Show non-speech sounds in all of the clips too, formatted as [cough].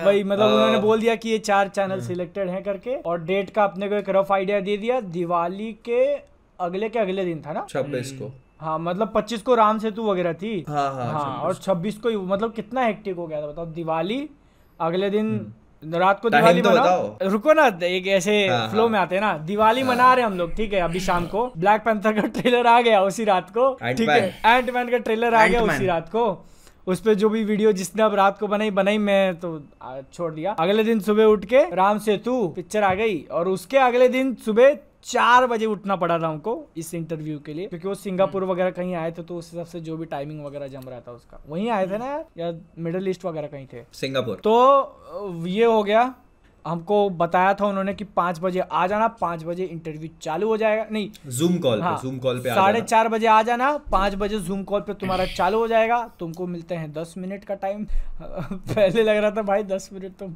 हाँ। वही मतलब उन्होंने हाँ। बोल दिया कि ये चार चैनल सिलेक्टेड हम्म। हैं करके और डेट का अपने को एक रफ आइडिया दे दिया दिवाली के अगले के अगले दिन था ना छब्बीस हम्म। को हाँ मतलब पच्चीस को राम सेतु वगैरह थी हाँ, हाँ, हाँ और छब्बीस को मतलब कितना हेक्टिक हो गया था बताओ दिवाली अगले दिन हम्म। रात को दिवाली तो मना रुको ना एक ऐसे हाँ, फ्लो हाँ। में आते हैं ना दिवाली हाँ, मना रहे हम लोग ठीक है अभी शाम को ब्लैक पैंथर का ट्रेलर आ गया उसी रात को ठीक है एंटमैन का ट्रेलर आ गया उसी रात को उस पर जो भी वीडियो जिसने अब रात को बनाई बनाई मैं तो छोड़ दिया अगले दिन सुबह उठ के राम सेतु पिक्चर आ गई और उसके अगले दिन सुबह चार बजे उठना पड़ा था उनको इस इंटरव्यू के लिए क्योंकि वो सिंगापुर हम्म। वगैरह कहीं आए थे तो उस हिसाब से जो भी टाइमिंग वगैरह जम रहा था उसका वहीं आए थे ना हम्म। या मिडिल ईस्ट वगैरह कहीं थे सिंगापुर तो ये हो गया हमको बताया था उन्होंने कि पांच बजे आ जाना पांच बजे इंटरव्यू चालू हो जाएगा नहीं जूम कॉल हाँ, जूम कॉल पे साढ़े चार बजे आ जाना पांच बजे जूम कॉल पे तुम्हारा चालू हो जाएगा तुमको मिलते हैं दस मिनट का टाइम [laughs] पहले लग रहा था भाई दस मिनट तो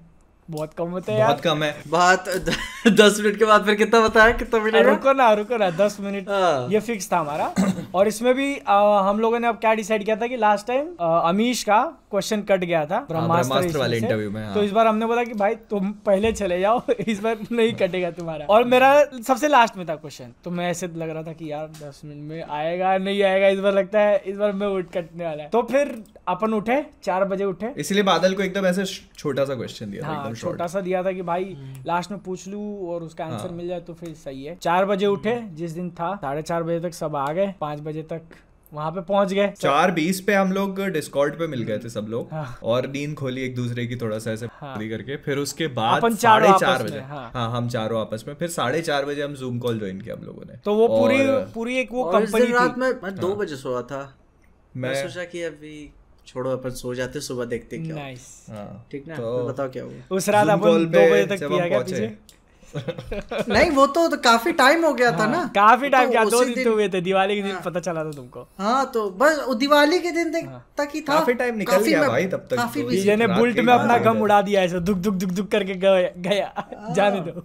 बहुत कम होते हैं बहुत कम है बहुत [laughs] दस मिनट के बाद फिर कितना बताया कितना मिनट रुको ना रुको ना दस मिनट हाँ। ये फिक्स था हमारा [coughs] और इसमें भी आ, हम लोगों ने अब क्या डिसाइड किया था कि लास्ट टाइम अमीश का क्वेश्चन कट गया था ब्रह्मास्त्र वाले इंटरव्यू में तो हाँ। तो इस बार हमने बोला कि भाई तुम पहले चले जाओ [laughs] इस बार नहीं कटेगा तुम्हारा और मेरा सबसे लास्ट में था क्वेश्चन तो मैं ऐसे लग रहा था कि यार दस मिनट में आएगा नहीं आएगा इस बार लगता है इस बार मैं उठ कटने वाला है तो फिर अपन उठे चार बजे उठे इसलिए बादल को एकदम ऐसे छोटा सा क्वेश्चन दिया छोटा सा दिया था कि भाई लास्ट हम्म। में पूछ लू और उसका आंसर हाँ। मिल जाए तो फिर सही है चार बजे उठे जिस दिन था साढ़े चार बजे तक सब आ गए पांच बजे तक वहाँ पे पहुंच गए चार बीस पे हम लोग डिस्कॉर्ड पे मिल गए थे सब लोग हाँ। और नींद खोली एक दूसरे की थोड़ा सा ऐसे हाँ। करके फिर उसके बाद साढ़े चार बजे हाँ।, हाँ हम चारों आपस में फिर साढ़े चार बजे हम जूम कॉल ज्वाइन किया हम लोगों ने तो वो पूरी पूरी एक वो कंपनी रात में दो हाँ। बजे सोया था मैं सोचा कि अभी छोड़ो अपन सो जाते सुबह देखते क्या nice. हाँ। ठीक ना तो बताओ क्या हुआ उस रात अपन दो बजे तक पिया गया पीछे नहीं वो तो, तो काफी टाइम हो गया था हाँ, ना काफी टाइम तो क्या दो दिन तो हुए थे दिवाली के दिन हाँ। पता चला था तुमको हाँ तो बस दिवाली के दिन तक ही था काफी टाइम निकल गया भाई तब तक काफी तो। ने बुल्ट में अपना गम उड़ा दिया ऐसे दुख दुख दुख दुख करके गया जाने दो